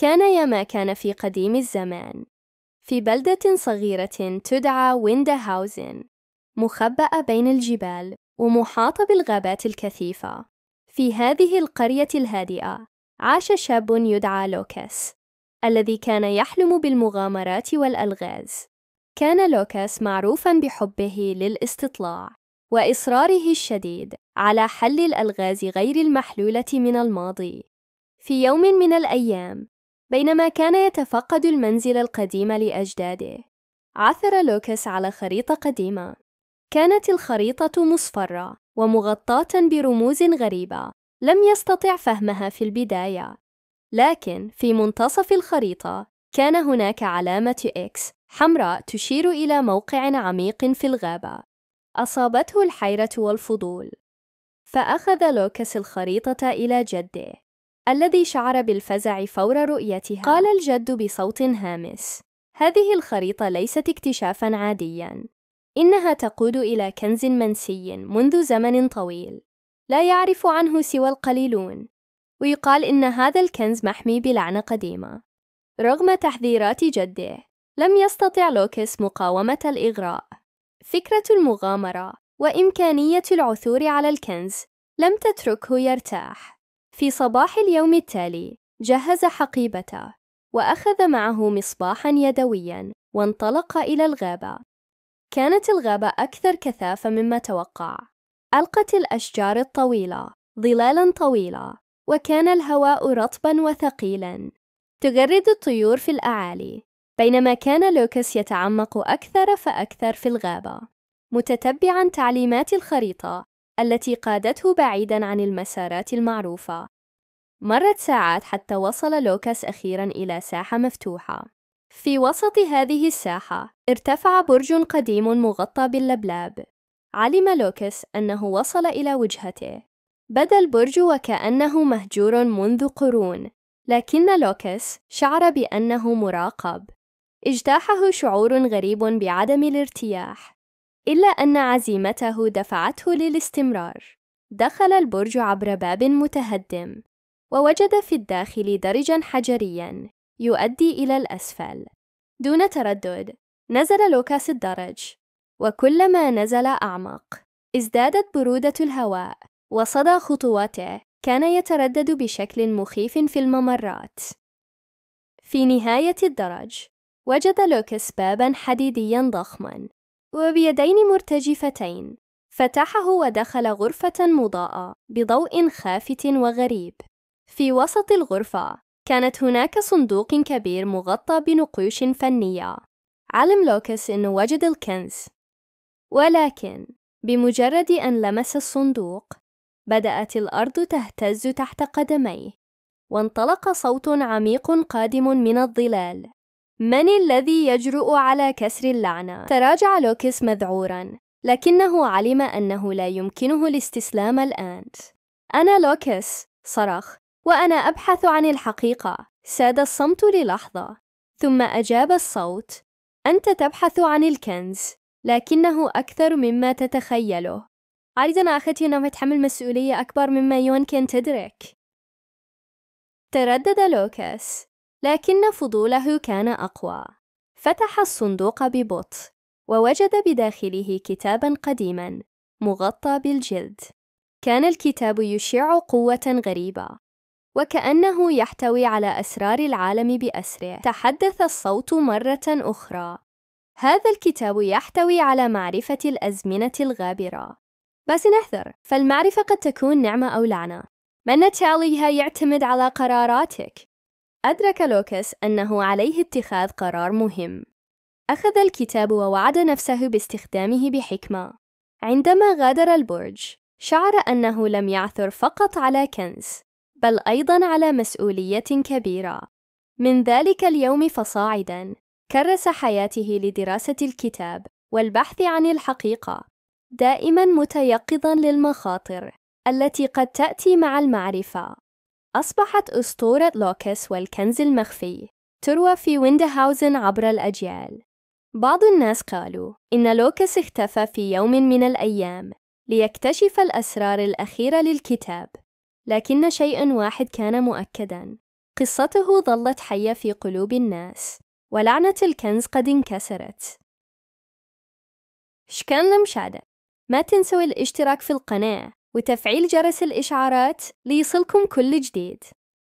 كان يا ما كان في قديم الزمان في بلدة صغيرة تدعى ويندهاوزن مخبأة بين الجبال ومحاطة بالغابات الكثيفة في هذه القرية الهادئة عاش شاب يدعى لوكاس الذي كان يحلم بالمغامرات والألغاز كان لوكاس معروفا بحبه للاستطلاع وإصراره الشديد على حل الألغاز غير المحلولة من الماضي في يوم من الأيام بينما كان يتفقد المنزل القديم لأجداده عثر لوكاس على خريطة قديمة كانت الخريطة مصفرة ومغطاة برموز غريبة لم يستطع فهمها في البداية لكن في منتصف الخريطة كان هناك علامة إكس حمراء تشير إلى موقع عميق في الغابة أصابته الحيرة والفضول فأخذ لوكاس الخريطة إلى جده الذي شعر بالفزع فور رؤيتها قال الجد بصوت هامس هذه الخريطة ليست اكتشافا عاديا إنها تقود إلى كنز منسي منذ زمن طويل لا يعرف عنه سوى القليلون ويقال إن هذا الكنز محمي بلعنة قديمة رغم تحذيرات جده لم يستطع لوكس مقاومة الإغراء فكرة المغامرة وإمكانية العثور على الكنز لم تتركه يرتاح في صباح اليوم التالي جهز حقيبته واخذ معه مصباحا يدويا وانطلق الى الغابه كانت الغابه اكثر كثافه مما توقع القت الاشجار الطويله ظلالا طويله وكان الهواء رطبا وثقيلا تغرد الطيور في الاعالي بينما كان لوكس يتعمق اكثر فاكثر في الغابه متتبعا تعليمات الخريطه التي قادته بعيدًا عن المسارات المعروفة. مرت ساعات حتى وصل لوكاس أخيرًا إلى ساحة مفتوحة. في وسط هذه الساحة ارتفع برج قديم مغطى باللبلاب. علم لوكاس أنه وصل إلى وجهته. بدا البرج وكأنه مهجور منذ قرون، لكن لوكاس شعر بأنه مراقب. اجتاحه شعور غريب بعدم الارتياح إلا أن عزيمته دفعته للاستمرار دخل البرج عبر باب متهدم ووجد في الداخل درجا حجريا يؤدي إلى الأسفل دون تردد نزل لوكاس الدرج وكلما نزل أعمق ازدادت برودة الهواء وصدى خطواته كان يتردد بشكل مخيف في الممرات في نهاية الدرج وجد لوكس بابا حديديا ضخما وبيدين مرتجفتين فتحه ودخل غرفة مضاءة بضوء خافت وغريب. في وسط الغرفة كانت هناك صندوق كبير مغطى بنقوش فنية. علم لوكس إنه وجد الكنز، ولكن بمجرد أن لمس الصندوق، بدأت الأرض تهتز تحت قدميه، وانطلق صوت عميق قادم من الظلال، من الذي يجرؤ على كسر اللعنة؟ تراجع لوكس مذعورا لكنه علم أنه لا يمكنه الاستسلام الآن أنا لوكس صرخ وأنا أبحث عن الحقيقة ساد الصمت للحظة ثم أجاب الصوت أنت تبحث عن الكنز لكنه أكثر مما تتخيله عارضنا أختي أنه يتحمل مسؤولية أكبر مما يمكن تدرك تردد لوكاس لكن فضوله كان أقوى فتح الصندوق ببطء ووجد بداخله كتابا قديما مغطى بالجلد كان الكتاب يشع قوة غريبة وكأنه يحتوي على أسرار العالم بأسره تحدث الصوت مرة أخرى هذا الكتاب يحتوي على معرفة الأزمنة الغابرة بس نحذر فالمعرفة قد تكون نعمة أو لعنة من تاليها يعتمد على قراراتك أدرك لوكاس أنه عليه اتخاذ قرار مهم أخذ الكتاب ووعد نفسه باستخدامه بحكمة عندما غادر البرج شعر أنه لم يعثر فقط على كنز بل أيضا على مسؤولية كبيرة من ذلك اليوم فصاعدا كرس حياته لدراسة الكتاب والبحث عن الحقيقة دائما متيقظا للمخاطر التي قد تأتي مع المعرفة أصبحت أسطورة لوكس والكنز المخفي تروى في ويندهاوزن عبر الأجيال بعض الناس قالوا إن لوكس اختفى في يوم من الأيام ليكتشف الأسرار الأخيرة للكتاب لكن شيء واحد كان مؤكداً قصته ظلت حية في قلوب الناس ولعنة الكنز قد انكسرت شكراً لمشادة ما تنسوا الاشتراك في القناة وتفعيل جرس الإشعارات ليصلكم كل جديد